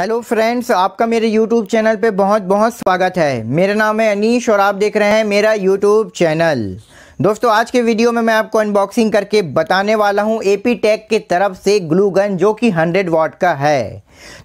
hello friends आपका मेरे YouTube channel पे बहुत बहुत स्वागत है मेरा नाम है अनीश और आप देख रहे हैं मेरा यूट्यूब चैनल दोस्तों आज के वीडियो में मैं आपको अनबॉक्सिंग करके बताने वाला हूँ एपी टेक के तरफ से ग्लू गन जो कि 100 वाट का है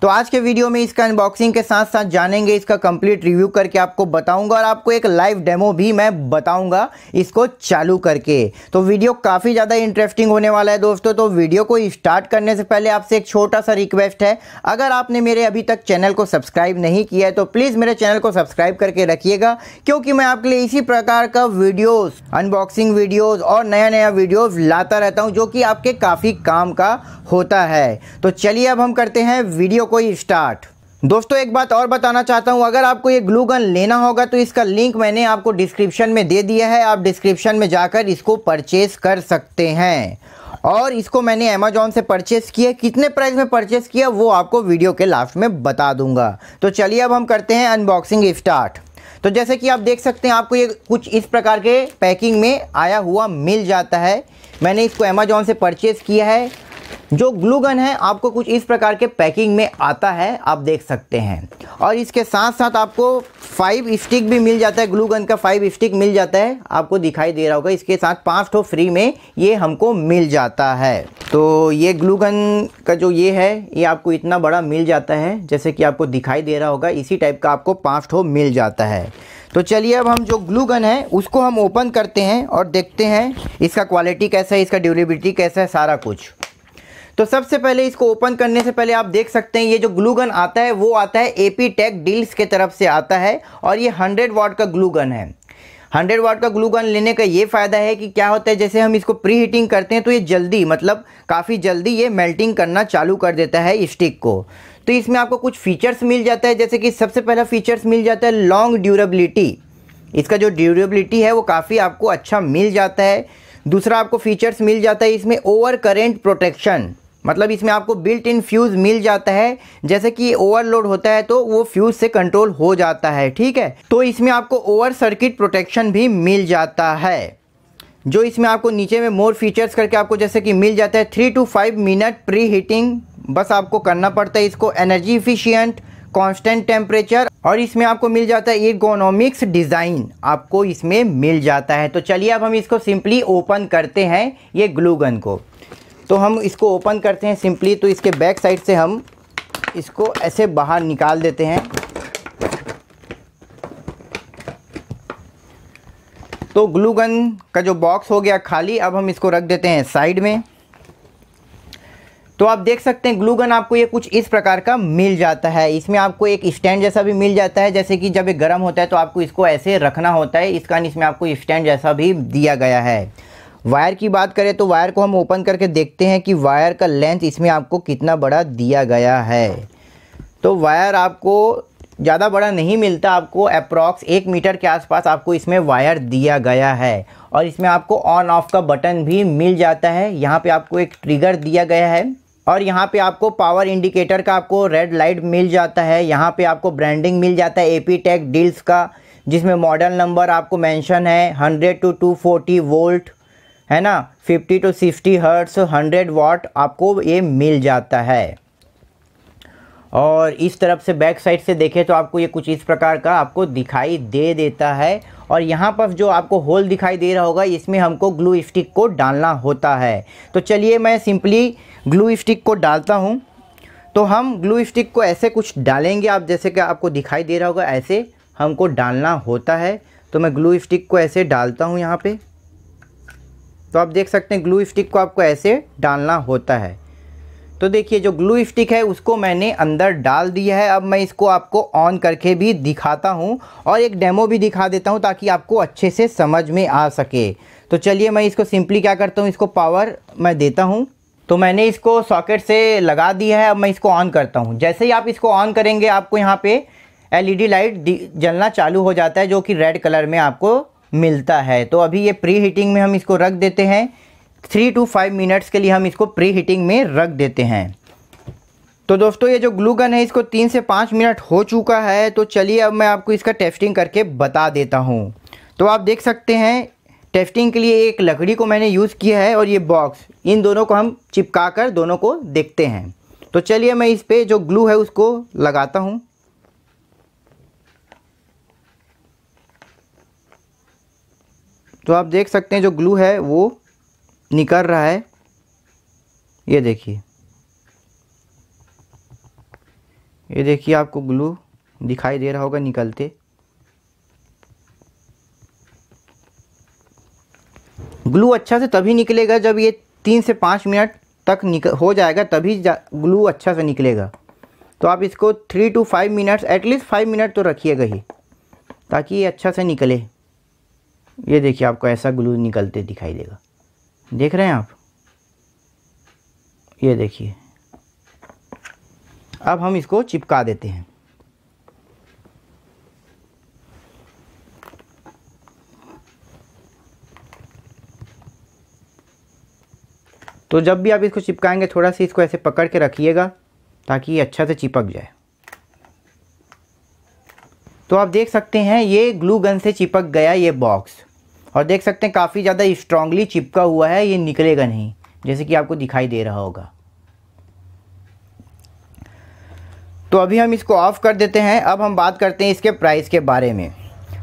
तो आज के वीडियो में इसका अनबॉक्सिंग के साथ साथ जानेंगे इसका कंप्लीट रिव्यू करके आपको बताऊंगा और आपको एक लाइव डेमो भी मैं बताऊंगा इसको चालू करके तो वीडियो काफ़ी ज़्यादा इंटरेस्टिंग होने वाला है दोस्तों तो वीडियो को स्टार्ट करने से पहले आपसे एक छोटा सा रिक्वेस्ट है अगर आपने मेरे अभी तक चैनल को सब्सक्राइब नहीं किया है तो प्लीज़ मेरे चैनल को सब्सक्राइब करके रखिएगा क्योंकि मैं आपके लिए इसी प्रकार का वीडियोस अनबॉक्सिंग वीडियोस और नया नया वीडियोस लाता रहता हूं जो कि आपके काफ़ी काम का होता है तो चलिए अब हम करते हैं वीडियो को ही स्टार्ट दोस्तों एक बात और बताना चाहता हूँ अगर आपको ये ग्लू गन लेना होगा तो इसका लिंक मैंने आपको डिस्क्रिप्शन में दे दिया है आप डिस्क्रिप्शन में जाकर इसको परचेस कर सकते हैं और इसको मैंने अमेजोन से परचेस किया कितने प्राइस में परचेस किया वो आपको वीडियो के लास्ट में बता दूंगा तो चलिए अब हम करते हैं अनबॉक्सिंग स्टार्ट तो जैसे कि आप देख सकते हैं आपको ये कुछ इस प्रकार के पैकिंग में आया हुआ मिल जाता है मैंने इसको अमेजोन से परचेस किया है जो ग्लूगन है आपको कुछ इस प्रकार के पैकिंग में आता है आप देख सकते हैं और इसके साथ साथ आपको फाइव स्टिक भी मिल जाता है ग्लूगन का फाइव स्टिक मिल जाता है आपको दिखाई दे रहा होगा इसके साथ पाँच ठो फ्री में ये हमको मिल जाता है तो ये ग्लूगन का जो ये है ये आपको इतना बड़ा मिल जाता है जैसे कि आपको दिखाई दे रहा होगा इसी टाइप का आपको पाँच ठो मिल जाता है तो चलिए अब हम जो ग्लू गन है उसको हम ओपन करते हैं और देखते हैं इसका क्वालिटी कैसा है इसका ड्यूरेबिलिटी कैसा है सारा कुछ तो सबसे पहले इसको ओपन करने से पहले आप देख सकते हैं ये जो ग्लू गन आता है वो आता है एपी टेक डील्स के तरफ से आता है और ये हंड्रेड वाट का ग्लू गन है हंड्रेड वाट का ग्लू गन लेने का ये फ़ायदा है कि क्या होता है जैसे हम इसको प्री हीटिंग करते हैं तो ये जल्दी मतलब काफ़ी जल्दी ये मेल्टिंग करना चालू कर देता है स्टिक को तो इसमें आपको कुछ फीचर्स मिल जाता है जैसे कि सबसे पहला फीचर्स मिल जाता है लॉन्ग ड्यूरेबिलिटी इसका जो ड्यूरेबिलिटी है वो काफ़ी आपको अच्छा मिल जाता है दूसरा आपको फीचर्स मिल जाता है इसमें ओवर करेंट प्रोटेक्शन मतलब इसमें आपको बिल्ट इन फ्यूज़ मिल जाता है जैसे कि ओवरलोड होता है तो वो फ्यूज़ से कंट्रोल हो जाता है ठीक है तो इसमें आपको ओवर सर्किट प्रोटेक्शन भी मिल जाता है जो इसमें आपको नीचे में मोर फीचर्स करके आपको जैसे कि मिल जाता है three two five minute preheating बस आपको करना पड़ता है इसको एनर्जी इफिशियंट कांस्टेंट टेम्परेचर और इसमें आपको मिल जाता है इर्गोनॉमिक्स डिज़ाइन आपको इसमें मिल जाता है तो चलिए अब हम इसको सिंपली ओपन करते हैं ये ग्लूगन को तो हम इसको ओपन करते हैं सिंपली तो इसके बैक साइड से हम इसको ऐसे बाहर निकाल देते हैं तो ग्लू गन का जो बॉक्स हो गया खाली अब हम इसको रख देते हैं साइड में तो आप देख सकते हैं ग्लू गन आपको ये कुछ इस प्रकार का मिल जाता है इसमें आपको एक स्टैंड जैसा भी मिल जाता है जैसे कि जब ये गर्म होता है तो आपको इसको ऐसे रखना होता है इसका इसमें आपको स्टैंड जैसा भी दिया गया है वायर की बात करें तो वायर को हम ओपन करके देखते हैं कि वायर का लेंथ इसमें आपको कितना बड़ा दिया गया है तो वायर आपको ज़्यादा बड़ा नहीं मिलता आपको अप्रॉक्स एक मीटर के आसपास आपको इसमें वायर दिया गया है और इसमें आपको ऑन ऑफ का बटन भी मिल जाता है यहाँ पे आपको एक ट्रिगर दिया गया है और यहाँ पे आपको पावर इंडिकेटर का आपको रेड लाइट मिल जाता है यहाँ पे आपको ब्रांडिंग मिल जाता है एपी टेक डील्स का जिसमें मॉडल नंबर आपको मैंशन है हंड्रेड टू टू वोल्ट है ना 50 टू 60 हर्ट्स 100 वाट आपको ये मिल जाता है और इस तरफ से बैक साइड से देखें तो आपको ये कुछ इस प्रकार का आपको दिखाई दे देता है और यहाँ पर जो आपको होल दिखाई दे रहा होगा इसमें हमको ग्लू स्टिक को डालना होता है तो चलिए मैं सिंपली ग्लू स्टिक को डालता हूँ तो हम ग्लू स्टिक को ऐसे कुछ डालेंगे आप जैसे कि आपको दिखाई दे रहा होगा ऐसे हमको डालना होता है तो मैं ग्लू स्टिक को ऐसे डालता हूँ यहाँ पर तो आप देख सकते हैं ग्लू स्टिक को आपको ऐसे डालना होता है तो देखिए जो ग्लू स्टिक है उसको मैंने अंदर डाल दिया है अब मैं इसको आपको ऑन करके भी दिखाता हूँ और एक डेमो भी दिखा देता हूँ ताकि आपको अच्छे से समझ में आ सके तो चलिए मैं इसको सिंपली क्या करता हूँ इसको पावर मैं देता हूँ तो मैंने इसको सॉकेट से लगा दिया है अब मैं इसको ऑन करता हूँ जैसे ही आप इसको ऑन करेंगे आपको यहाँ पर एल लाइट जलना चालू हो जाता है जो कि रेड कलर में आपको मिलता है तो अभी ये प्री हीटिंग में हम इसको रख देते हैं थ्री टू फाइव मिनट्स के लिए हम इसको प्री हीटिंग में रख देते हैं तो दोस्तों ये जो ग्लू गन है इसको तीन से पाँच मिनट हो चुका है तो चलिए अब मैं आपको इसका टेस्टिंग करके बता देता हूँ तो आप देख सकते हैं टेस्टिंग के लिए एक लकड़ी को मैंने यूज़ किया है और ये बॉक्स इन दोनों को हम चिपका कर दोनों को देखते हैं तो चलिए मैं इस पर जो ग्लू है उसको लगाता हूँ तो आप देख सकते हैं जो ग्लू है वो निकल रहा है ये देखिए ये देखिए आपको ग्लू दिखाई दे रहा होगा निकलते ग्लू अच्छा से तभी निकलेगा जब ये तीन से पाँच मिनट तक निकल हो जाएगा तभी जा, ग्लू अच्छा से निकलेगा तो आप इसको three two five minutes at least five minute तो रखिएगा ही ताकि ये अच्छा से निकले ये देखिए आपको ऐसा ग्लू निकलते दिखाई देगा देख रहे हैं आप ये देखिए अब हम इसको चिपका देते हैं तो जब भी आप इसको चिपकाएंगे थोड़ा सा इसको ऐसे पकड़ के रखिएगा ताकि ये अच्छा से चिपक जाए तो आप देख सकते हैं ये ग्लू गन से चिपक गया ये बॉक्स और देख सकते हैं काफ़ी ज़्यादा स्ट्रांगली चिपका हुआ है ये निकलेगा नहीं जैसे कि आपको दिखाई दे रहा होगा तो अभी हम इसको ऑफ़ कर देते हैं अब हम बात करते हैं इसके प्राइस के बारे में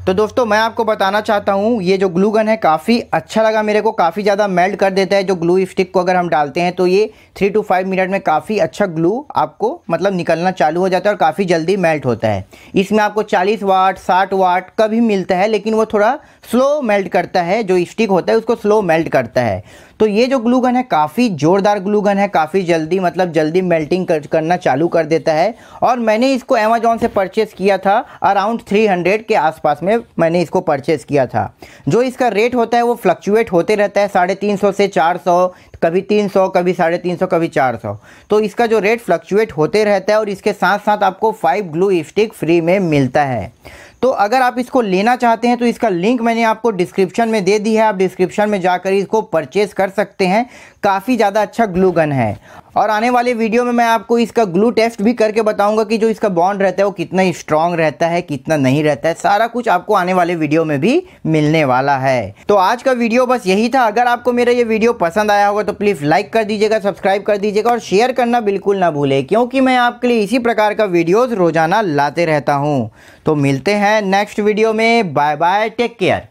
तो दोस्तों मैं आपको बताना चाहता हूँ ये जो ग्लू गन है काफ़ी अच्छा लगा मेरे को काफ़ी ज़्यादा मेल्ट कर देता है जो ग्लू स्टिक को अगर हम डालते हैं तो ये थ्री टू फाइव मिनट में काफ़ी अच्छा ग्लू आपको मतलब निकलना चालू हो जाता है और काफ़ी जल्दी मेल्ट होता है इसमें आपको चालीस वाट साठ वाट का भी मिलता है लेकिन वो थोड़ा स्लो मेल्ट करता है जो स्टिक होता है उसको स्लो मेल्ट करता है तो ये जो ग्लू गन है काफ़ी ज़ोरदार ग्लू गन है काफ़ी जल्दी मतलब जल्दी मेल्टिंग कर, करना चालू कर देता है और मैंने इसको अमेजोन से परचेस किया था अराउंड थ्री के आसपास में में मैंने इसको परचेज़ किया था जो इसका रेट होता है वो फ्लक्चुएट होते रहता है साढ़े तीन सौ से चार सौ कभी तीन सौ कभी साढ़े तीन सौ कभी चार सौ तो इसका जो रेट फ्लक्चुएट होते रहता है और इसके साथ साथ आपको फाइव ग्लू स्टिक फ्री में मिलता है तो अगर आप इसको लेना चाहते हैं तो इसका लिंक मैंने आपको डिस्क्रिप्शन में दे दी है आप डिस्क्रिप्शन में जाकर इसको परचेज़ कर सकते हैं काफ़ी ज़्यादा अच्छा ग्लू गन है और आने वाले वीडियो में मैं आपको इसका ग्लू टेस्ट भी करके बताऊंगा कि जो इसका बॉन्ड रहता है वो कितना स्ट्रांग रहता है कितना नहीं रहता है सारा कुछ आपको आने वाले वीडियो में भी मिलने वाला है तो आज का वीडियो बस यही था अगर आपको मेरा ये वीडियो पसंद आया होगा तो प्लीज़ लाइक कर दीजिएगा सब्सक्राइब कर दीजिएगा और शेयर करना बिल्कुल ना भूले क्योंकि मैं आपके लिए इसी प्रकार का वीडियोज़ रोजाना लाते रहता हूँ तो मिलते हैं नेक्स्ट वीडियो में बाय बाय टेक केयर